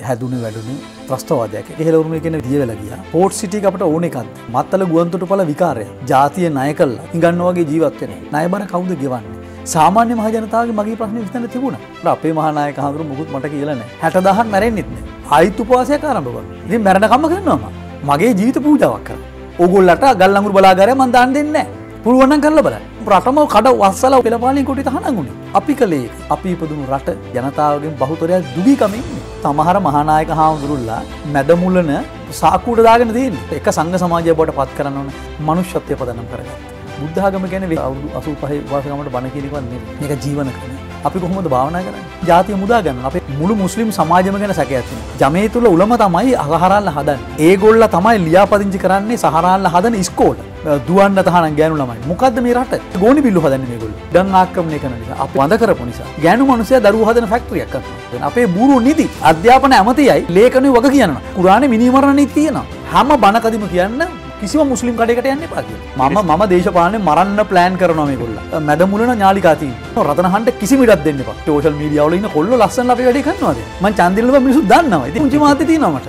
හැදුන වැඩුණු ත්‍රස්තවාදයක් හෙලවරුණ කෙන දියවෙලගිය පෝට් සිටි අපට ඕන එකත් මත්තල ගුවන්තුට පල විකාරය ජාතිය නය කල්ල ඉගන්න වගේ ජීවත්වෙන නයබර කවුද ගෙවන්න සාමාන්‍ය මහජනතාවගේ මගේ ප්‍රශ්න විතන තිබුණ අපේ මහනාය කහඳුරු මුකුත් මට කියලන හැට දහන් මැරෙන්න්නෙත්න අයිතුපවාසය කාරම්භව ඉ මැරණකම්ම කරන්නවා මගේ ජීවිත පූජාවක් කර ඔගොල්ලට ගල්ලඟුරු බලාගරය මන්දාන් දෙන්නේ පුළුවන කරල බල රටම කඩ වස්සල පෙළපාලින් කොටි හනගුණේ අපි කළේ අපි ඉපදුණු රට ජනතාවගෙන් බහුතරයක් දුගිකමින් තමහර මහනායක හාමුදුරුල්ලා මැඩමුල්ලන සාකූට දාගෙන දීන් එක සංග සමාජය බොට පත් කරන්න මනුෂ්‍යත්‍යය පදනම් කරගත් බුද්ධාගම ගැන අවුදු අසු පහ වාසකමට බණ කිරිවන්නේ එක ජීවන කරන අපි කොහොමද භාවනා කරන්නේ ජාතිය මුදා ගන්න අපේ මුළු මුස්ලිම් සමාජම ගැන සැක ඇති ජමේ තුල උලම තමයි අහරාල්ල හදන්නේ ඒගොල්ල තමයි ලියාපදිංචි කරන්නේ සහරාල්ල හදන ඉස්කෝලේ දුවන්න තහන ගෑනු ළමයි මොකද මේ රට ගෝනි පිල්ලු හදන්න මේගොල්ල ඩන් ආක්‍රමණය කරන නිසා අප වඳ කරපු නිසා ගෑනු මනුස්සය දරුවෝ හදන ෆැක්ටරියක් කරනවා අපේ බూరు නිදි අධ්‍යාපන ඇමතියයි ලේකනු වග කියනවා කුරානේ මිනිමරණ නීති තියෙනවා හැම බණකදිම කියන්න කිසිම මුස්ලිම් කඩකට යන්න පාති මම මම දේශපාලනය මරන්න ප්ලෑන් කරනමකොල්ල මැදමුලන ඥාලිකාති රතනහට කිසිමටත් දෙන්න ෝෂල් මීඩියාවල ඉන්න කොල්ල ලස්සන් ලි වැඩි කන්නවාද ම චන්දිල්ව මිසු දන්නවා ති ජමාතති නමට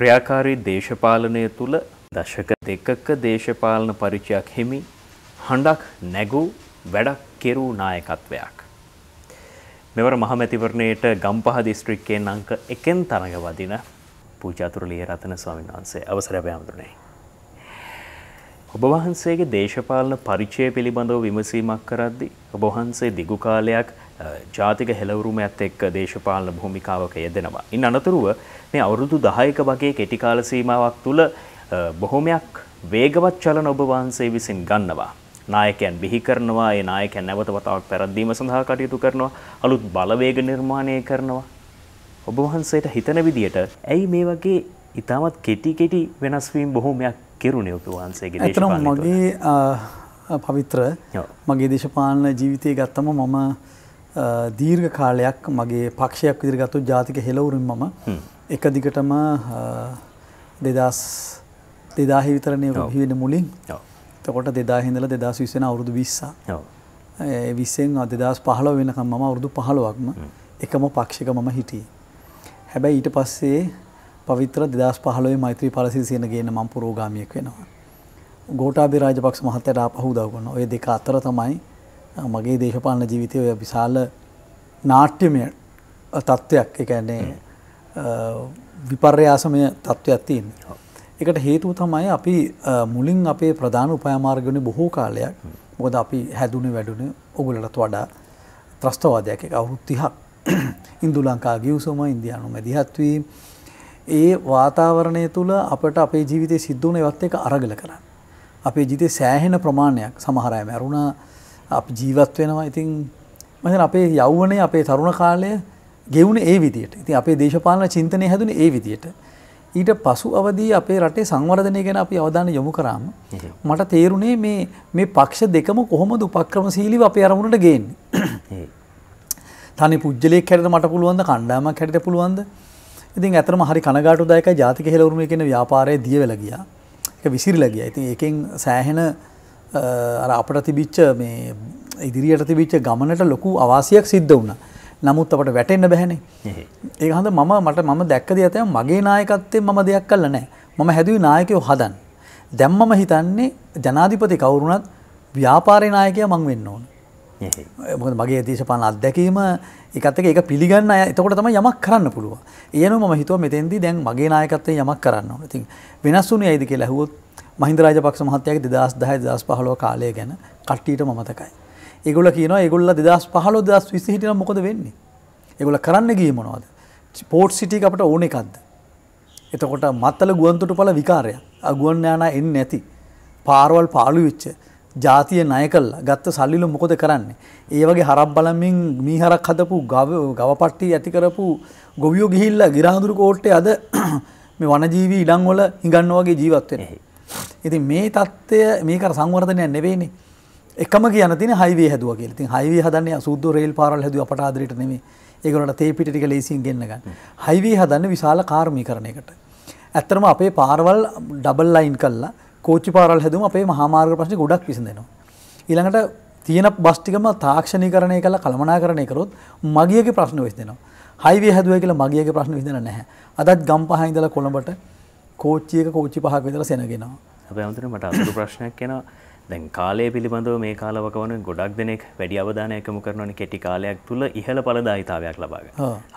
ක්‍රියාකාරී දේශපාලනය තුළ දශක දෙකක දේශපාලන පරිචයක් හිමි හඬක් නැගූ වැඩක් කෙරූ නායකත්වයක්. මෙවර මහමැතිවරණයට ගම්පහ දිස්ත්‍රික්කයෙන් අංක එකෙන් තරඟ වදින පූජාතුරලිය රතන ස්වාමීන් වහන්සේ අවසරය බෑමතුනේ. ඔබ වහන්සේගේ දේශපාලන පරිචය පිළිබඳව විමසීමක් කරද්දී ඔබ වහන්සේ දිගු කාලයක් ජාතික හෙළවරුමත් එක්ක දේශපාලන භූමිකාවක යෙදෙනවා. ඉන් අනතුරුව මේ අවුරුදු 10ක වගේ කෙටි කාල සීමාවක් තුල බොහොමයක් වේගවත් චලන ඔබ වහන්සේ විසින් ගන්නවා. නායකයන් බිහි කරනවා ඒ නායකයන් නැවත වතාවක් පැරැද්දීම සඳහා කටයුතු කරනවා අලුත් බලවේග නිර්මාණය කරනවා ඔබ වහන්සේට හිතන විදියට ඇයි මේ වගේ ඉතාමත් කෙටි කෙටි වෙනස් වීම බොහෝමයක් කෙරුණේ ඔබ වහන්සේගේ දේශපාලනය මගේ පවිත්‍ර මගේ දේශපාලන ජීවිතය ගත්තම මම දීර්ඝ කාලයක් මගේ පක්ෂයක් විදිහට ගත්තොත් ජාතික හෙළවුරින් මම එක දිගටම දෙදස් දෙදාහි විතරණය වෙන මුලින් තකොට දෙදා හිඳල දෙදස් විසෙන අවුරුදු විස්සා විස්සෙන් අදදස් පහල වෙනකම් මම අවුරුදු පහළුවක්ම එකම පක්ෂික මම හිටිය. හැබැයි ඊට පස්සේ පවිත්‍ර දෙදස් පහලේ මෛත්‍රී පලසිසියනගේන මම් පුරෝගාමියක් වෙනවා. ගෝටාබි රාජපක්ෂ මහත්තයට අපහු දවගන්න ඔය දෙක අතර තමයි මගේ දේශපාලන ජීවිතය ඔය විශාල නාට්‍යමය තත්ත්වයක් එකන්නේ විපර්යාසමය තත්ත්වයක් තියන්නේ. එකට හේතුව තමයි අපි මුලින් අපේ ප්‍රධාන උපයමාර්ගන බොහෝ කාලයක් මොකද අපි හැදුන වැඩුන ඔගුලටත් වඩා ත්‍රස්තවාදයක් එක අවුත්තිහක් ඉන්දු ලංකා ගියවසම ඉන්දයානු මැදිහත්වී ඒ වාතාවරණය තුළ අපට අපේ ජීවිතය සිද්ධුවන එවත් එක අරගල කරන්න. අපේ ජීතය සෑහෙන ප්‍රමාණයක් සමහරයම ඇරුණා අප ජීවත් වෙනවා ඉතින් මසන අපේ යෞවනේ අපේ තරුණ කාලය ගෙවුණ ඒ විදියට ඉති අපේ දේශපාලන චින්තනය හැදුන ඒ විදියට ඊට පසු අවදී අපේ රටේ සංවර්ධනය ගැන අපි අවධාන යොමු කරාම මට තේරුණේ මේ මේ පක්ෂ දෙකම කොහොමද උපක්‍රමශීලීව අපේ අරමුණට ගේන්නේ. තනි පුජ්‍යලයක් හැටියට මට පුළුවන් ද කණ්ඩායමක් හැටියට පුළුවන් ද? ඉතින් ඇත්තටම හරි කනගාටුදායකයි ජාතික හෙළවුරුමේ කියන ව්‍යාපාරයේ දිය වෙලා ගියා. ඒක විසිරිලා ගියා. ඉතින් ඒකෙන් සෑහෙන අර අපට තිබිච්ච මේ ඉදිරියට තිබිච්ච ගමනට ලොකු අවාසියක් සිද්ධ වුණා. නමුත් අපට වැටෙන්න්න බැහැනේ ඒ හඳ මම මට මම දැක්කද ඇතය මගේ නායකත්තේ මම දෙයක් කල්ල නෑ මම හැදවී නායකයෝ හදන්. දැම්මම හිතන්නේ ජනාධිපති කවුරුණත් ව්‍යාපාරය නායකය මං වෙන්න ඕන. මොකද මගේ දේශපාන අත්දැකීම එකත්තක එක පිළිගන්න අය එතකොට තම යමක් කරන්න පුළුව. ඒන ම හිතුව මෙතෙන්දී දැන් මගේ නායකත්තේ යමක් කරන්න ඉතින් වෙනස්සුනේ ඇයිදක ලැහුවොත් මහින්දරාජ පක්ෂ මහත්තයක් දෙදස් දහය දස් පහලෝ කාලය ගැන කට්ටීට මතකයි. ඒගොල්ල කියනවා ඒගොල්ල 2015 2020 හිටියනම් මොකද වෙන්නේ? ඒගොල්ල කරන්න ගියේ මොනවද? ස්පෝට් සිටි එක අපිට ඕන එකක්ද? එතකොට මත්තල ගුවන්තොටුපළ විකාරයක්. අගුවන් යානා එන්නේ නැති. පාරවල් පාළු වෙච්ච. ජාතිය ණය කළා. ගත්ත සල්ලිලු මොකද කරන්නේ? ඒ වගේ හරක් බලමින් මීහරක් හදපු ගව ගවපට්ටි ඇති කරපු ගොවියෝ ගිහිල්ලා ගිරහඳුරු කෝට්ටේ අද මේ වනජීවී ඉඩම් වල හිඟන්න වගේ ජීවත් වෙනවා. ඉතින් මේ தත්ත්වය මේක සංවර්ධනයක් නෙවෙයිනේ. එකම කියන තින හයිවේ හැදුව කියලා. ඉතින් හයිවේ හදන්නේ අසුද්ධ රේල් පාරවල් හැදුව අපට ආදරයට නෙමෙයි. ඒගොල්ලන්ට තේ පිටි ටික ලේසියෙන් ගෙන්න ගන්න. හයිවේ හදන්නේ විශාල කාර්මීකරණයකට. ඇත්තටම අපේ පාරවල් ඩබල් ලයින් කළා. කෝච්චි පාරවල් හැදුවම අපේ මහා මාර්ග ප්‍රශ්නේ ගොඩක් විසඳෙනවා. ඊළඟට තියෙන බස් ටිකම තාක්ෂණීකරණය කළා කළමනාකරණය කරොත් මගියගේ ප්‍රශ්න විසඳෙනවා. හයිවේ හැදුවා කියලා මගියගේ ප්‍රශ්න විසඳෙන්නේ නැහැ. අදත් ගම්පහ ඉඳලා කොළඹට කෝච්චියක කෝච්චි පහක් විතර සෙනගෙනවා. අපේ අමතර මට අතුරු ප්‍රශ්නයක් එනවා. දැන් කාලය පිළිබඳව මේ කාලවකවන ගොඩක් දෙනෙක් වැඩි අවධානයකම කරනවන කෙටි කාලයක් තුළ ඉහළ පලදායිතාවයක් ලබාග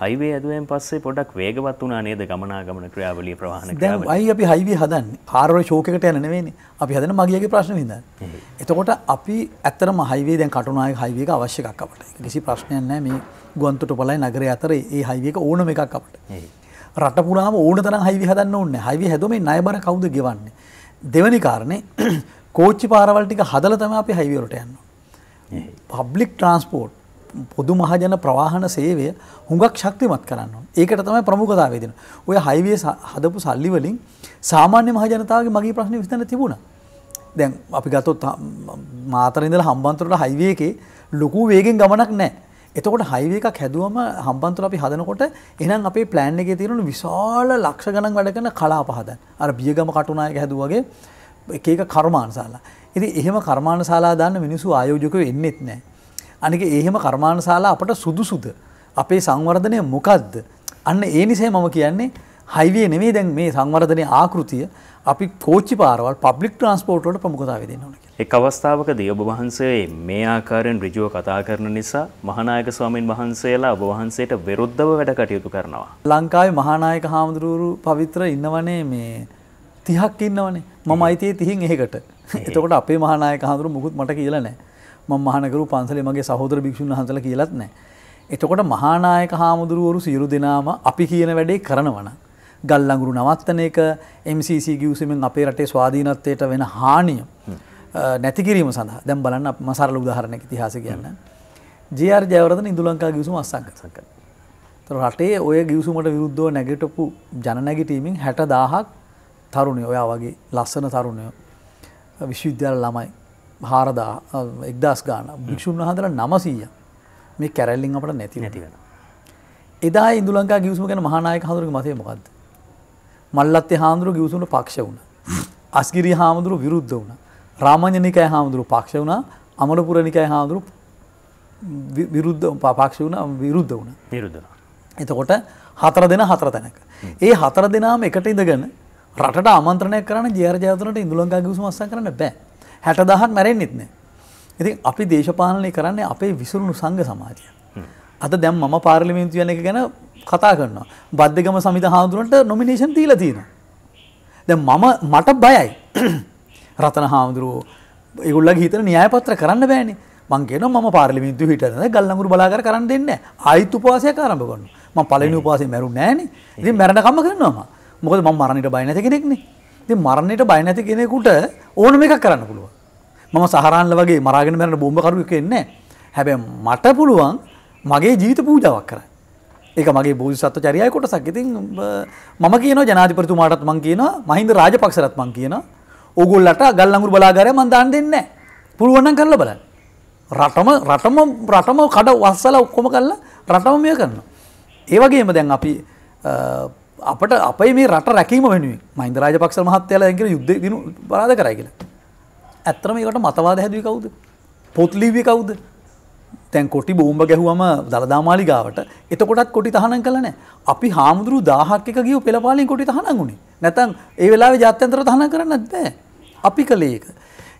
හයිවේ ඇදුවෙන් පස්සේ පොඩක් වේගවත් වනා නේද ගමනා ගමන ක්‍රියාවලිය ප්‍රවාහණ දැන් අයි අපි හයිවේ හදන් ආරෝ ශෝකට යන නෙවෙනි අපි හදන මගියගේ ප්‍රශ්න විඳ එතකොට අපි ඇත්තරම හයිවේ දැන් කටුනායක හයිවේක අවශ්‍යකක් අපට කිසි ප්‍රශ්නයක් නෑ මේ ගුවන්තුට පලයි නගර අතරේ ඒ හයිවේක ඕනම එකක් අපට රට පුරාම ඕන තරම් හයිවි හදන්න ඕනේ. හයිවි හැදුවම ණය බර කවුද ගෙවන්නේ? දෙවෙනි කාරණේ කෝච්චි පාරවල් ටික හදලා තමයි අපි හයිවේ වලට යන්නේ. පබ්ලික් ට්‍රාන්ස්පෝර්ට් පොදු මහජන ප්‍රවාහන සේවය හුඟක් ශක්තිමත් කරන්න ඕන. ඒකට තමයි ප්‍රමුඛතාවය දෙන. ඔය හයිවේ හදපු සල්ලි වලින් සාමාන්‍ය මහජනතාවගේ මගේ ප්‍රශ්නේ විසඳන්න තිබුණා. දැන් අපි ගත්තොත් මාතර ඉඳලා හම්බන්තොට හයිවේ එකේ ලොකු වේගෙන් ගමනක් නැහැ. එතකොට හයිවේ එකක් හැදුවම හම්බන්තොට අපි හදනකොට එහෙනම් අපේ ප්ලෑන් එකේ තියෙන විශාල ලක්ෂ ගණන් වැඩ කරන කලාප හදන්න. අර බියගම කටුනායක හැදුවාගේ එක එක කර්මාන්ශාලා. ඉති එහෙම කර්මාණශාලා දන්න මිනිසු ආයෝජකව එන්නෙත් නෑ. අනික ඒහෙම කර්මාණශාලා අපට සුදුසුද. අපේ සංවර්ධනය මොකක්ද. අන්න ඒ නිසේ මම කියන්නේ හයිවිය නෙවේ දැන් මේ සංවර්ධනය ආකෘතිය අපි කෝච්චි පාරවල් පබ්ලික් ට්‍රන්ස්පෝර්ට්ට ප්‍රමුඛතාව දෙන්න එක් අවස්ථාවක දී ඔබ වහන්සේ මේ ආකාරයෙන් ඍජුව කතා කරන නිසා මහානායක ස්වාමීන් වහන්සේලා ඔබ වහන්සේට විරුද්ධව වැඩ කටයුතු කරනවා. ලංකාවේ මහානායක හාමුදුරුවෝ පවිත්‍ර ඉන්නවනේ මේ තිහක් ඉන්නවනේ මම අයිතිය තිහින් එහෙකට එතකොට අපේ මහනාය කහඳුරු මුකුත් මට කියල නෑ ම මහනකරු පන්සලේ මගේ සහෝදර භික්ෂුන් හන්සල කියලත් නෑ. එතකොට මහානායක හාමුදුරුවරු සියරු දෙනාම අපි කියන වැඩේ කරනවන. ගල්ලඟුරු නවත්තන එක MCC ගියවසමෙන් අපේ රටේ ස්වාධීනත්වයට වෙන හානිය නැතිකිරීම සඳහා දැම් බලන්න මසරල උදාහරණක තිහාස කියන්න. ජR ජයවරධන ඉදුලංකා ගිසුම අස්සංකසක. රටේ ඔය ගිවසුමට විරුද්ධෝ නැගටපු ජනනැගිටීමෙන් හැට දාහක් තරුණය ඔයා වගේ ලස්සන තරුණය විශ්වවිද්‍යාල ළමයි හාරදා එක්දස් ගාන භික්ෂුන් වහන්දර නමසීය මේ කැරැල්ලින් අපට නැති නැතිවෙන. එදා ඉදුලංකා ගිවසම ගැන මහනායක හඳුරු මතය මොකක්ද. මල්ලත්තේ හාමුදුරු ගිවසුට පක්ෂ වුණ. අස්ගිරි හාමුදුරු විරුද්ධ වුණ. රාමණ්‍යනිකය හාමුදුරු පක්ෂ වුණ අමලපුරණිකය හාමුදුරු විරුද්ධ පාක්ෂ වුණ විරුද්ධ වුණ විරුද්ධ. එතකොට හතර දෙෙන හතර තැනක. ඒ හතර දෙනාම එකට ඉඳගන්න රට ආමන්ත්‍රණය කරන ජයරජාතනට ඉඳුළංගාගේ උසුම අස්සම් කරන්න බෑ. 60000ක් මැරෙන්නෙත් නෑ. ඉතින් අපි දේශපාලනය කරන්නේ අපේ විසිරුණු සංඝ සමාජය. අද දැන් මම පාර්ලිමේන්තු යන එක ගැන කතා කරනවා. බද්දගම සමිත හාමුදුරන්ට නොමිනේෂන් දීලා තියෙනවා. දැන් මම මට බයයි. රතන හාමුදුරුවෝ ඒගොල්ලගේ හිතන න්‍යායපත්‍ර කරන්න බෑනේ. මං කියනවා මම පාර්ලිමේන්තු හිටගෙන ගල්ලඟුරු බලාගාර කරන්න දෙන්නේ නැහැ. ආයිත් උපවාසයක් ආරම්භ කරනවා. මම පළවෙනි උපවාසයේ මැරුන්නේ නැහනේ. ඉතින් මැරෙනකම්ම කරනවා මම. මොකද මම මරණයට බය නැති කෙනෙක්නේ. ඉතින් මරණයට බය නැති කෙනෙකුට ඕනම එකක් කරන්න පුළුවන්. මම සහරාන්ල වගේ මරාගෙන මැරෙන බෝම්බ කරුවෙක් වෙන්නේ නැහැ. හැබැයි මට පුළුවන් මගේ ජීවිත පූජාවක් කරන්න. ඒක මගේ බෝධිසත්ව චරියාවේ කොටසක්. ඉතින් මම කියනවා ජනාධිපතිතුමාටත් මම කියනවා මහින්ද රාජපක්ෂටත් මම කියනවා ඕගොල්ලන්ට ගල් අඟුරු බලාගාරය මම දාන්න දෙන්නේ නැහැ. පුළුවන් නම් කරලා බලන්න. රටම රටම රටම කඩ වස්සලා ඔක්කොම කරලා රටම මෙය කරනවා. ඒ වගේම දැන් අපි අපට අපයි මේ රට රැකීම වෙනුවෙන් මහින්ද රාජපක්ෂ මහත්තයාලා දැන් කියන යුද්ධ දිනු බාධා කරයි කියලා. ඇත්තටම ඒකට මතවාද හැදුවේ කවුද? පොත් ලිව්වේ කවුද? දැන් කොටි බෝම්බ ගැහුවම දලදා මාලිගාවට එතකොටත් කොටි තහනම් කළා නෑ. අපි හාමුදුරු 1000ක් එක ගියෝ පෙළපාලින් කොටි තහනම් උනේ. නැතනම් ඒ වෙලාවේ ජාත්‍යන්තර තහනම් කරන්නත් බෑ. අපි කළේ ඒක.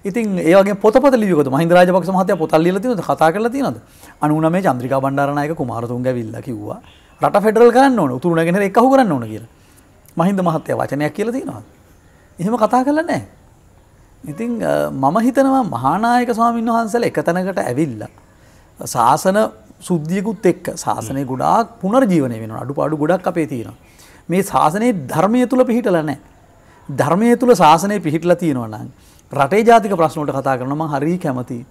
ඉතින් ඒවගේ පොතපත ලියවකද මහින්ද රාජපක්ෂ මහත්තයා පොතල් ලියලා තියෙනවද කතා කරලා තියෙනවද 99 චන්ද්‍රිකා බණ්ඩාරනායක කුමාරතුංග ඇවිල්ලා කිව්වා රට ෆෙඩරල් කරන්න ඕන උතුරුණගෙන එකහු කරන්න ඕන කියලා මහින්ද මහත්තය වචනයක් කියල තියෙනවා. එහෙම කතා කල නෑ. ඉතින් මම හිතනවා මහානායක ස්වාමීන් වහන්සල එක තැනකට ඇවිල්ල. ශාසන සුද්ධියකුත් එක් ශාසනය ගොඩාක් පුනර්ජීවනය වෙන අඩු පාඩු ගොඩක් අපේ තියෙන. මේ ශාසනයේ ධර්මය තුළ පිහිටල නෑ. ධර්මය තුළ ශාසනය පිහිටල තියෙනවනන්. රටේ ජාතික ප්‍රශ්නෝට කතා කරනම හරි කැමතියි.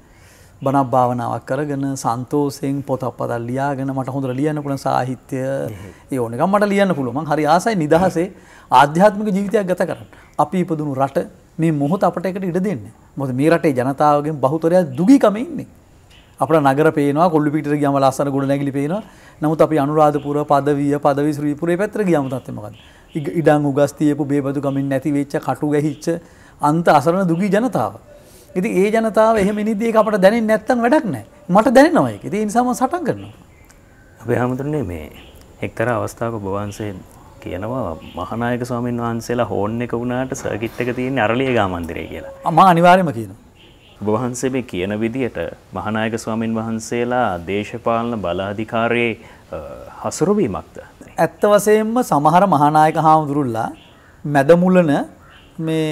බනක් භාවනාවක් කරගෙන සන්තෝසයෙන් පොතක් පදල් ලියාගෙන මට හොඳර ලියන්න පුළන සාහිත්‍යය ඒ ඕනක මට ලියන්න පුළුවන් හරි ආසයි නිදහසේ ආධ්‍යාත්මික ජීවිතයක් ගත කරන්න. අපි ඉපදුණු රට මේ මොහොත අපට එකට ඉඩ දෙන්න. මොද මේ රටේ ජනතාවගෙන් බහුතරයක් දුගිකමඉන්නේ. අපට නගර පේනවා කොල්ලි පිට ගම ලස්සන ගොඩ නැගලි පේනවා නමුත් අපි අනුරාධපුර පදවිය පදවි ශ්‍රීපුරේ පැත්‍ර ගියම තත්මකත්. ඉඩං උගස්තියපු බේබදු ගමින් නැති වෙච්ච කටු ගැහිච්ච අන්ත අසරන දුගී ජනතාව. ඉති ඒ ජනතාව එහම නිදී අපට දැන නැත්තම් වැඩක් නෑ මට දැනනවා එක ඉති නිසාම සටන් කරනවා අපේ හාමුදුරන්නේ මේ එක්තර අවස්ථාවක බවන්සේ කියනවා මහනායක ස්වාමීන් වහන්සේලා හෝන් එක වුණාට සර්කිට් එක තියෙන අරලිය ගාමන්දිරය කියලා අමා අනිවාර්යම කියනවා ඔබවහන්සේ මේ කියන විදියට මහනායක ස්වාමීන් වහන්සේලා දේශපාලන බලාධිකාරයේ හසුරුවීමක්ද ඇත්ත වසයෙන්ම සමහර මහනායක හාමුදුරුල්ලා මැදමුලන මේ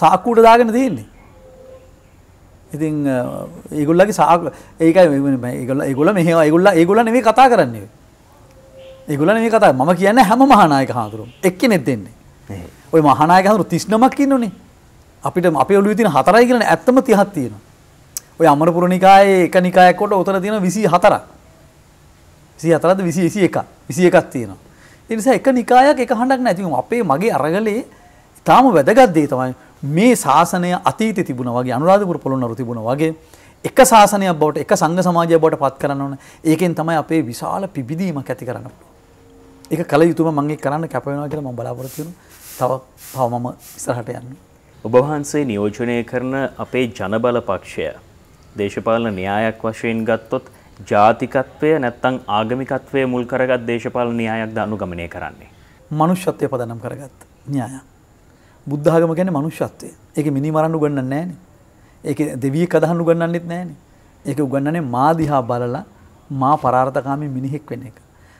සාක්කුට දාගෙන තියෙන්නේ ඉතින් ඒගුල්ලගේ සා ඒකයි ගොල ගොල මෙහ ගුල්ල ඒගුල නෙවේ කතා කරන්නේ ඒගුල නේ කතා ම කියන්න හැම මහනායක හාතුරුම් එක්ක නෙදෙන්නේ ඔය මහනායකහරු තිස්්නමක් කියන්නනේ අපිට අප ඔලු තින හතරයි කියලන ඇත්තම තිහත් තියෙන ඔය අමරපුර නිකාය එක නිකායකොට උතර තියෙන විසි හතරක් සි හතරද විසි විසි එක විසි එකක් තියෙනවා එනිසා එක නිකායක් එක හඬක් නැතිවීම අපේ මගේ අරගලේ ඉතාම වැදගත්දේ තමයි මේ ශාසනය අතීතේ තිබුණා වගේ අනුරාධපුර පොළොන්නරුව තිබුණා වගේ එක ශාසනයක් බවට එක සංඝ සමාජයක් බවට පත් කරන්න ඕන. ඒකෙන් තමයි අපේ විශාල පිබිදීමක් ඇති කරන්න පුළුවන්. ඒක කල යුතුම මම ඒක කරන්න කැප වෙනවා කියලා මම බලාපොරොත්තු වෙනවා. තව තව මම ඉස්සරහට යන්න. ඔබ වහන්සේ නියෝජනය කරන අපේ ජනබල පක්ෂය දේශපාලන න්‍යායක් වශයෙන් ගත්තොත් ජාතිකත්වය නැත්නම් ආගමිකත්වය මුල් කරගත් දේශපාලන න්‍යායක්ද අනුගමනය කරන්නේ. මනුෂ්‍යත්වය පදනම් කරගත් න්‍යායක්. බුද්ධාගම ගැන මනුෂ්‍යත්වය ඒක මිනිමරන්න ගන්න නෑන ඒක දෙවිය කදහන්නු ගන්නන්නෙත් නෑන ඒක උගන්නනේ මාදිහා බලලා මා පරාර්ථකාමි මිනිහෙක් වෙන එක.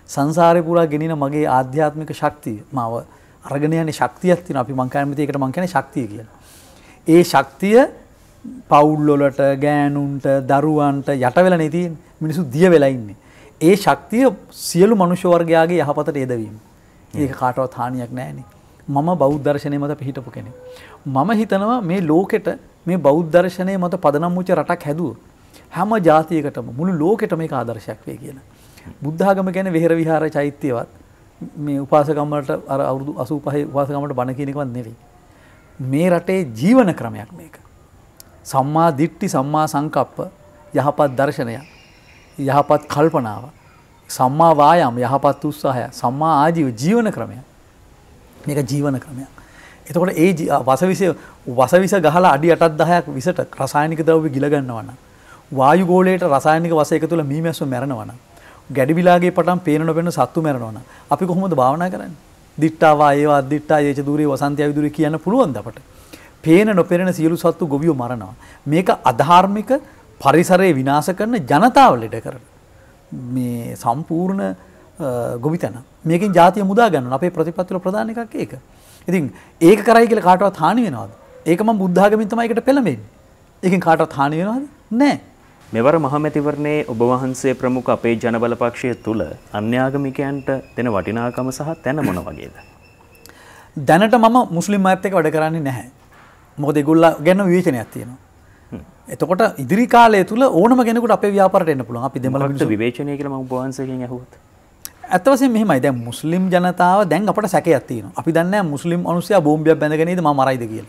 සංසාරය පුරා ගෙනන මගේ ආධ්‍යාත්මික ශක්තිය මාව අරගනයන ශක්තියක් තින අපි මංකෑමතිකට මංකන ශක්තිය කියන. ඒ ශක්තිය පවුල්ලොලට ගෑනුන්ට දරුවන්ට යටවෙල නැති මිනිසු දිය වෙලයින්නේ. ඒ ශක්තිය සියලු මනුෂ්‍යවර්ගයාගේ යහපතට එදවීම. ඒක කාටවත් හානියක් නෑනේ. මම බෞද්ධර්ශනය මත පිහිටපු කෙනෙ. මම හිතනවා මේ ලෝකෙට මේ බෞද්ධර්ශනය මත පදනම්මුච රටක් හැදුව. හැම ජාතියකටම මුළු ලෝකෙට මේ ආදර්ශයක් වේ කියන. බුද්ධාගම ගැන වෙහර විහාර චෛත්‍යවත් මේ උපාසකම්මට අර අවුරුදු අසූ පහ වාසකමට බණ කියනෙකවත් නෙවෙයි. මේ රටේ ජීවන ක්‍රමයක් මේක. සම්මා දිට්ටි සම්මා සංකප්ප යහපත් දර්ශනයක් යහපත් කල්පනාව සම්මා වායම් යහපත් උත්සාහය සම්මා ආජීව ජීවන ක්‍රමයක් මේක ජීවන ක්‍රමයක්. එතකොට ඒ වසවිස වසවිස ගහලා අඩි 8ක් 10ක් විසට රසායනික ද්‍රව්‍ය ගිල ගන්නවා නම් වායු ගෝලයට රසායනික වස එකතු වෙලා මීමැස්සෝ මැරෙනවා නම් ගැඩිවිලාගේ පටන් පේන නොපෙනෙන සත්තු මැරෙනවා නම් අපි කොහොමද භාවනා කරන්නේ? දිට්ටාවා ඒවා අද්දිට්ටා යේච දුරේ වසන්තය විදුරේ කියන්න පුළුවන්ද අපට? පේන නොපෙනෙන සියලු සත්තු ගොවියෝ මරනවා. මේක අධාර්මික පරිසරය විනාශ කරන ජනතාව ලෙඩ කරන මේ සම්පූර්ණ ගොවිතැන මේකින් ජාතිය මුදා ගන්න අපේ ප්‍රතිපත්තිල ප්‍රධාන එකක් ඒක. ඉතින් ඒක කරයි කියලා කාටවත් හානි වෙනවද? ඒකම බුද්ධාගමින් තමයි ඒකට පෙළඹෙන්නේ. ඒකෙන් කාටවත් හානි වෙනවද? නැහැ. මෙවර මහමැතිවරණයේ ඔබ වහන්සේ ප්‍රමුඛ අපේ ජනබල පක්ෂය තුල අන්‍යාගමිකයන්ට දෙන වටිනාකම සහ තැන මොන වගේද? දැනට මම මුස්ලිම් අයත් එක්ක වැඩ කරන්නේ නැහැ. මොකද ඒගොල්ලෝ ගැන විවේචනයක් තියෙනවා. එතකොට ඉදිරි කාලය තුළ ඕනම කෙනෙකුට අපේ ව්‍යාපාරට එන්න පුළුවන්. අපි දෙමළ විවේචනය කියලා මම ඔබ වහන්සේගෙන් ඇහුවොත්. ඇතවසේ මෙහමයි දැ මුස්ලිම් ජනතාව දැන් අපට සැකඇත්තින අපි දන්න මුස්ලිම් අනුසය බෝම්භිය බැඳගෙනද මරයිද කියල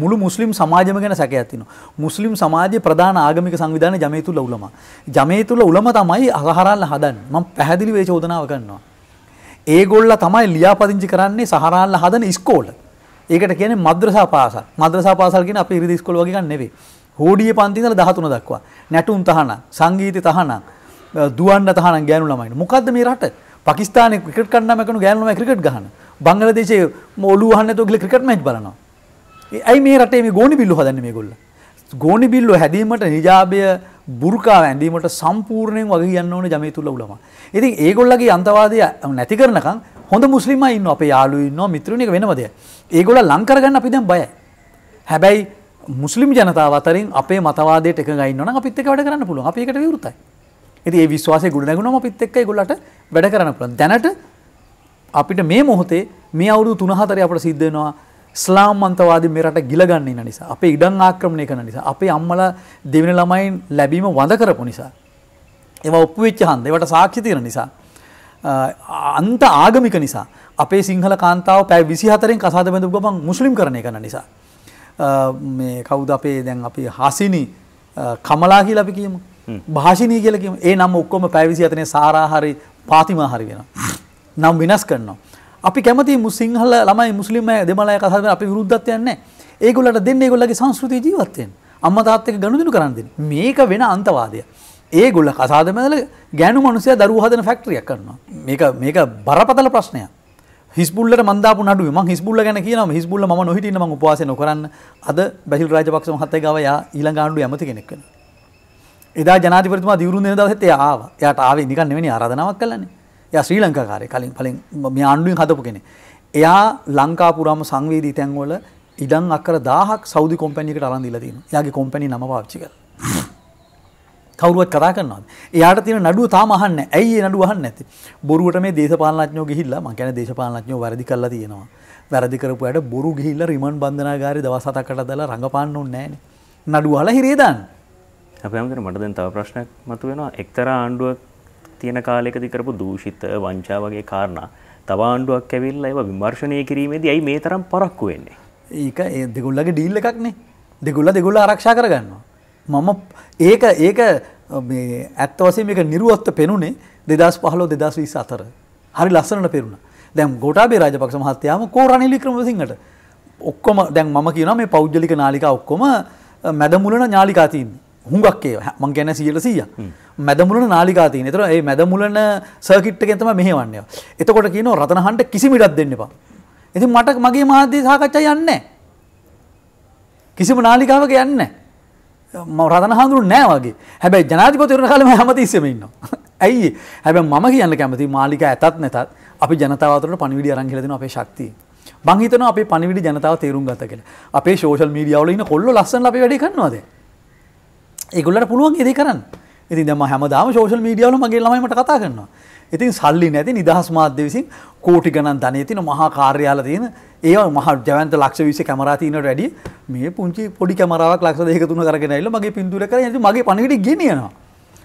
මුළු මුස්ලිම් සමාජම ගැන සැකඇතින මුස්ලිම් සමාජය ප්‍රධාන ආගමික සංවිධාන ජමයතුල උලම ජමයතුල උලම තමයි අහරල්ල හදන් ම පැහැදිලි වේ චෝදනාව කන්නවා ඒගොල්ල තමයි ලියාපදිංචි කරන්නේ සහරල්ල හදන ස්කෝල ඒකට කියන මද්‍රසා පාස මද්‍රසා පාසල්ගෙන අප ඉරිදි ස්කොල් වගේගන්න නෙවේ හෝඩිය පන්තිදල දහතුන දක්වා නැටුම් තහන සංගීත තහනම් දුවන්න තහනම් ගෑනු ළමයින මොකක්ද මේ රට පකිස්ාන ක්‍රිට කන්නමකන ගෑනුම ක්‍රිට ගහන බංගලදේශය මෝලුවහන්න තුගල ක්‍රිට මැච් බලනවා. ඇයි මේ රටේ මේ ගෝනි බිල්ලු හදන්න මේ ගොල්ල. ගෝනි බිල්ලු හැදීමට නිජාබය බුරකා ඇඳීමට සම්පූර්ණයෙන් වගේ යන්න ඕන ජමය තුළ උලම. ඉතින් ඒගොල්ලගේ අන්තවාදය නැති කරනකම් හොඳ මුස්ලිම ඉන්න අප යාලු ඉන්න මිත්‍රණක වෙනවද. ඒගොල ලංකරගන්න අපි දැම් බය. හැබැයි මුස්ලිම් ජනතාව අතරින් අපේ මතවාදයට එක ගන්න අපිත් එක වැඩ කරන්න පුළුව අපිට විරුතයි. ඉති ඒ විශ්වාසය ගුණනැගුණම පිත් එක්ක ගොලට වැඩ කරන පුළ දැනට අපිට මේ මොහොතේ මේ අවුරු තුනහතර අපට සිද්ධෙනවා ස්ලාම් අන්තවාද මෙරට ගිලගන්නේ නිසා අපේ ඉඩං ආක්‍රමණය කන නිසා අපේ අම්මල දෙවෙන ළමයින් ලැබීම වඳ කරපු නිසා. එම ඔප්පු වෙච්ච හන්ද ඒවට සාක්ෂි තියෙන නිසා. අන්ත ආගමික නිසා අපේ සිංහල කාන්තාව පැ විසිහතරෙන් කසාද බැඳු ගමන් මුස්ලිම් කරණය කරන නිසා. මේ කවුද අපේ දැන් අපි හසිනි කමලා කියලා අපි කියමු භාෂණී කියලකිම ඒ නම් ඔක්කොම පැවිසි අතනේ සාරාහරි පාතිමාහරි වෙන. නම් වෙනස් කරනවා. අපි කැමති මුසිංහල ළමයි මුස්ලිම දෙමලය කසාද අපි විරුද්ධත් යන්නේ. ඒගොල්ලට දෙන්නේ ඒගොල්ලගේ සංස්කෘතිය ජීවත්වෙන්. අම්මා තාත්තා එක්ක ගනුදෙනු කරන් දෙන්න. මේක වෙන අන්තවාදය. ඒගොල්ල කසාද මැදල ගෑනු මිනිස්සයා දරුවෝ හදන ෆැක්ටරියක් කරනවා. මේක මේක බරපතල ප්‍රශ්නයක්. හිස්බුල්ලට මන්දාපු නඩුව ම හිස්බුල්ල ගැන කියනම හිස්බුල්ල ම නොහිටන ම උපවාසන කරන්න අද බැහිල් රාජපක්ෂ මහත්තය ගව යා ඊළඟාණ්ඩු ඇමති කෙනෙක්කන එදා ජනාතිපරතුමා දිවරුණ දවසත් එයා ආවා. එයාට ආවේ නිකන් නෙවෙයි ආරාධනාවක් කළානේ. එයා ශ්‍රී ලංකාකාරය කලින් කලින් මේ ආණ්ඩුවෙන් හදපු කෙනෙක්. එයා ලංකා පුරාම සංවේදී තැන්වල ඉඩම් අක්කර 1000ක් සෞදි කම්පැනි එකට අරන් දීලා තිනවා. එයාගේ කම්පැනි නම පාවිච්චි කරලා. කවුරුවත් කතා කරනවාද. එයාට තියෙන නඩුව තාම අහන්නේ නැහැ. ඇයි ඒ නඩුව අහන්නේ නැත්තේ? බොරුවට මේ දේශපාලනඥයෝ ගිහිල්ලා මං කියන්නේ දේශපාලනඥයෝ වැරදි කරලා තියෙනවා. වැරදි කරපු අයට බොරු ගිහිල්ලා රිමන්ඩ් බන්ධනාගාරේ දවස් හතකට දාලා රඟපාන්න ඕනේ නැහැනේ. නඩුව අහලා හිරේ දාන්න. සැපයම්තර මට දැන් තව ප්‍රශ්නයක් මතු වෙනවා එක්තරා ආණ්ඩුවක් තියෙන කාලයකදී කරපු දූෂිත වංචා වගේ කාරණා තව ආණ්ඩුවක් ඇවිල්ලා ඒවා විමර්ශනය කිරීමේදී ඇයි මේ තරම් පරක්කු වෙන්නේ ඒක ඒ දෙගොල්ලගේ ඩීල් එකක්නේ දෙගොල්ල දෙගොල්ල ආරක්ෂා කරගන්නවා මම ඒක ඒක මේ ඇත්ත වශයෙන් මේක නිර්වත්ත පෙනුනේ 2015 2020 අතර හරි ලස්සනට පෙරුණා දැන් ගෝඨාභය රාජපක්ෂ මහත්තයාම කෝ රනිල් වික්‍රමසිංහට ඔක්කොම දැන් මම කියනවා මේ පෞද්ගලික නාලිකා ඔක්කොම මැදමුලන නාලිකා තියෙන්නේ හුඟක් ඒ මං ගැන සියල සීය මැදමුලන නාලිකාතිය තර ඒ මැදමුලන සර්කිට්ක තම මෙහවන්නය එතකොට කියන රතනහන්ට කිසිමිටත් දෙන්නවා. ඉති මට මගේ මහදේ සාකච්ඡා යන්න කිසිම නාලිකාවක යන්න රතන හඳුරු නෑවගේ හැබැයි ජනාතිපතරන කලම හැමතිස්සමඉන්න. ඇයි හැබ ම කියන්න කැමති මාලික ඇතත් නැතත් අපි ජනතාවතරට පනිවිඩි අරංහිලදන අපේ ශක්තිය. බංහිතන අප පනිවිඩි ජනතාව තේරුම් ගත කියල අපේ ෝෂල් මීඩියවල ඉන්න කොල්ල ලස්සන අපි වැඩි කරන්නවාදේ ඒගොල්ලට පුළුවන් එදේ කරන්න ඉතින් දම හැමදාම ෝෂල් මීඩියවල මගේ ලමට කතා කරනවා ඉතින් සල්ලි නැති නිදහස් මාධ්‍ය විසින් කෝටි ගණන් ධනය තින මහා කාර්යාල තියෙන ඒ මහ ජවන්ත ලක්ෂ විස කැමරාතිීනට වැඩිය මේ පුංචි පොඩි කමරක් ලක්ෂ දෙකතුන කරගෙනයිල මගේ පින්දුර කර ඇති මගේ පණිට ගෙනියනවා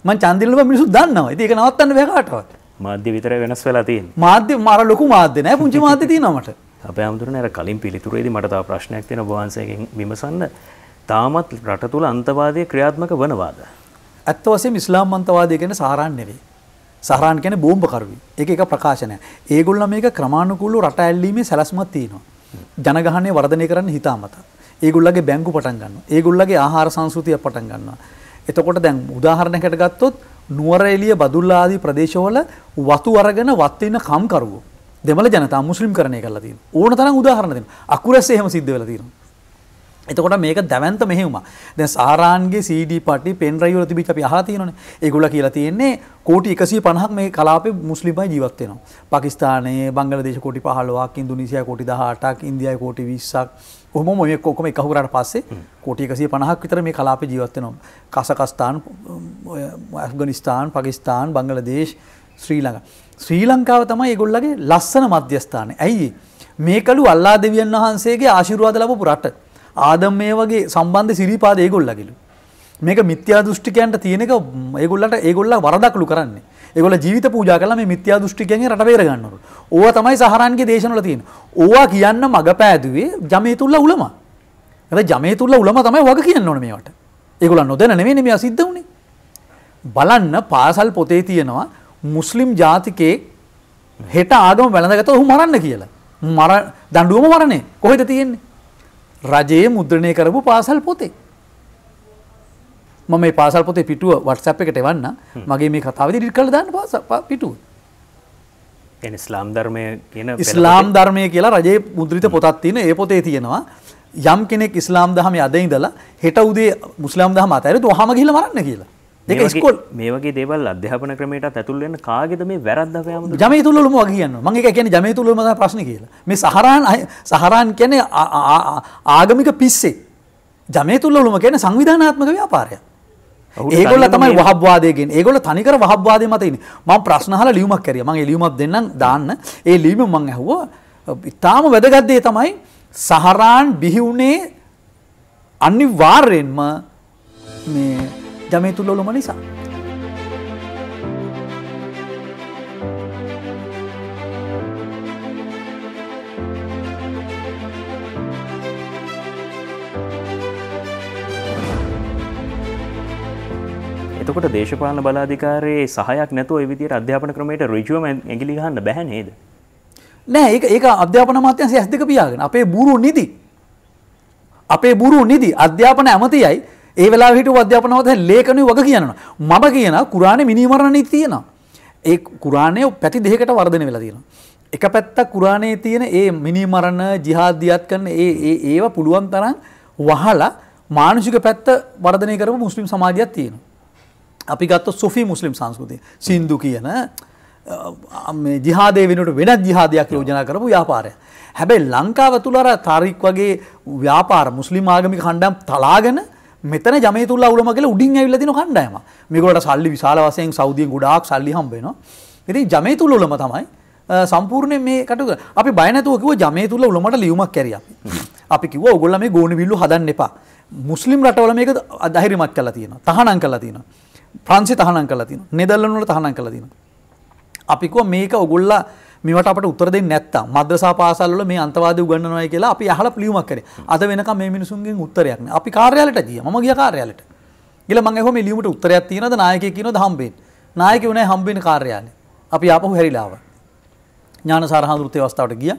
මං චන්දිල්ව මිනිසු දන්නවා ඒක නවත්තන්න වැකාටවත් මාධ්‍ය විතර වෙනස් වෙලා තින් මාධ්‍ය මර ලොකු මාධ්‍යනය පුංචි මාධ්‍යතිය නමට අප අමුතුරන කලින් පිළිතුරේද මට ප්‍රශ්නයක් තියෙන වහන්සයකින් විමසන්න තාමත් රට තුළ අන්තවාදය ක්‍රියාත්මක වනවාද. ඇත්ත වසේ ඉස්ලාම් අන්තවාදය ගැන සාරන් නෙවේ. සහරන් ගැන බෝම්භකරුවි එක එක ප්‍රකාශනය ඒගොල්ල මේක ක්‍රමාණුකුල්ලු රට ඇල්ලීමේ සැලස්මත් තියෙනවා. ජනගහනය වර්ධනය කරන්න හිතාමත. ඒගුල්ලගේ බැංගු පටන්ගන්න ඒගුල්ලගේ ආහාර සංස්කෘතිය පටන් ගන්න. එතකොට දැන් උදාහරණකට ගත්තොත් නුවර එලිය බදුල්ලාදී ප්‍රදේශවල වතු අරගෙන වත්වෙන කම්කරුවෝ දෙමළ ජනතා මුස්ලිම් කරණය කරලා තියෙන ඕන තරම් උදාහරණ දෙන්න අකුරැස්සේ එහෙම සිද්ධ වෙලා තියෙනවා එතකොට මේක දැවන්ත මෙහෙවුම දැන් සාරාන්ගේ CD පටි පෙන්රයිවල තිබිච්ච අපි අහලා තියෙනවනේ ඒගොල්ල කියලා තියෙන්නේ කෝටි 150ක් මේ කලාපේ මුස්ලිම් අය ජීවත් වෙනවා පාකිස්තානයේ බංගලාදේශ කෝටි 15ක් ඉන්දුනීසියා කෝටි 18ක් ඉන්දියාවේ කෝටි 20ක් කොහොම මේ ඔක්කොම එකහු කරාට පස්සේ කෝටි 150ක් විතර මේ කලාපේ ජීවත් වෙනවා කසකස්තාන් ඇෆ්ගනිස්තාන් පාකිස්තාන් බංගලාදේශ ශ්‍රී ලංකා ශ්‍රී ලංකාව තමයි ඒගොල්ලගේ ලස්සන මධ්‍යස්ථානය ඇයි මේකළු අල්ලා දෙවියන් වහන්සේගේ ආශිර්වාද ලැබපු රට ආදම් මේ වගේ සම්බන්ධ සිරිපාද ඒගොල්ලගලු. මේක මිත්‍යා දෘෂ්ටිකයන්ට තියෙනක ඒගොල්ලට ඒගොල්ල වරදක්ලු කරන්නේ. ඒගොල්ල ජීවිත පූජා කළා මේ මිත්‍යා දෘෂ්ටිකයන්ගේ රට බේර ගන්නවලු. ඕවා තමයි සහරන්ගේ දේශනවල තියෙන. ඕවා කියන්න මගපෑදුවේ ජමේතුල්ලා උලම. නැත්නම් ජමේතුල්ලා උලම තමයි වග කියන්න ඕනේ මේවට. ඒගොල්ල නොදැන නෙමෙයි මේ අසිද්ධ උනේ. බලන්න පාසල් පොතේ තියෙනවා මුස්ලිම් ජාතිකයේ හෙට ආගම වැළඳගත්තොත් ඔහු මරන්න කියලා. මර දඬුවම මරණේ. කොහෙද තියෙන්නේ? රජයේ මුද්‍රණය කරපු පාසල් පොතේ. මම මේ පාසල් පොතේ පිටුව වටසැප් එකට එවන්න මගේ මේ කතාව දිරි කළ දාන්න පාස පිටුව. ඉස්ලාම් ධර්මය කියන ඉස්ලාම් ධර්මය කියලා රජයේ මුද්‍රිත පොතත් තියෙන ඒ පොතේ තියෙනවා යම් කෙනෙක් ඉස්ලාම් දහම අදයිඉදලා හෙට උදේ මුස්ලාම් දහම අතැරතු හම ගිල මරන්න කියලා. දෙකස්කොල් මේ වගේ දේවල් අධ්‍යාපන ක්‍රමයට ඇතුළෙන් කාගෙද මේ වැරද්දකයම ජමය තුළම කියන්න මගේ කියන ජමය තුළම ප්‍රශ්න කියලා මේ සහරාන් සහරාන් කියන ආගමික පිස්සේ ජමය තුල්ලොලුම කියන සංවිධානාත්මක ව්‍යාපාරය ඒගොල තමයි වහවාදයගෙන් ඒගොල තනිකර වහවාදය මතයින ම ප්‍රශ්නහල ලියුමක් කරිය මගේ ලියුමක් දෙන්නම් දාන්න ඒ ලියීම මං ඇහුව ඉතාම වැදගත්දේ තමයි සහරාන් බිහිවුනේ අනිවාර්යෙන්ම මේ ජමයතුල් ඔලොම නිසා. එතකොට දේශපාලන බලාධිකාරයේ සහයක් නැතුව එවිදියට අධ්‍යාපන ක්‍රමයට ඍජුවම ඇඟිලි ගහන්න බැහැ නේද? නෑ ඒක ඒක අධ්‍යාපන අමාත්‍යාංශය ඇස් දෙක පියාගෙන අපේ බూరు නිදි අපේ බూరు නිදි අධ්‍යාපන ඇමතියයි ඒ වෙලා හිට අධ්‍යාපනවත ලේකනය වග කියනවා. මම කියන කුරාණ මිනිවරණී තියෙනවා. ඒ කුරාණය පැති දෙකට වර්ධන වෙලා තියෙන. එක පැත්ත කුරාණයේ තියෙන ඒ මිනිමරණ ජිහාදියත් කරන ඒ ඒවා පුළුවන් තරම් වහලා මානුෂික පැත්ත වර්ධනය කරම මුස්ලිම් සමාජයක් තියෙන. අපි ගත්ත සොෆී මුස්ලිම් සංස්කෘතිය සින්දු කියන ජිහාදය වෙනට වෙනත් ජිහාදයක් යෝජනා කරපු ව්‍යාපාරය. හැබැයි ලංකාව තුළර තාරික් වගේ ව්‍යාපාර මුස්ලිම් ආගමි කණ්ඩම් තලාගෙන මෙතන ජමතුල්ල අවුලමගල උඩින් ඇවිල්ල දින කණ්ඩයම මේකොට සල්ලි විශාල වසයෙන් සෞදිය ගොඩාක් සල්ලි හම්බේෙනවා එති ජමතුල් උලම තමයි සම්පූර්ණය මේ කටුක අපි බයනතුවකව ජමතුල්ල උලමට ලියුමක් කැරිය අපි කිව ඔගොල්ල මේ ගෝනි විල්ලු හදන්න එපා මුස්ලිම් රටවල මේක අදහිරිමත් කලා තියෙන තහනං කලා තියෙන ප්‍රන්සි තහනං කලා තින නෙදල්ලනුට තහනං කලා තියෙන අපිකුව මේක ඔගොල්ලා මේවට අපට උත්තර දෙන්නේ නැත්තම් මද්‍රසා පාසල් වල මේ අන්තවාදී උගන්වනවායි කියලා අපි අහලා පිළියුමක් කරේ. අද වෙනකම් මේ මිනිසුන්ගෙන් උත්තරයක් නෑ. අපි කාර්යාලයට ගියා. මම ගියා කාර්යාලයට. ගිහලා මම ඇහුවා මේ ලියුමට උත්තරයක් තියෙනවද? නායකයෙක් කියනවද හම්බෙන්නේ? නායකයෝ නෑ හම්බෙන්නේ කාර්යාලේ. අපි ආපහු හැරිලා ආවා. ඥානසාර හඳුරුත්තේ අවස්ථාවට ගියා.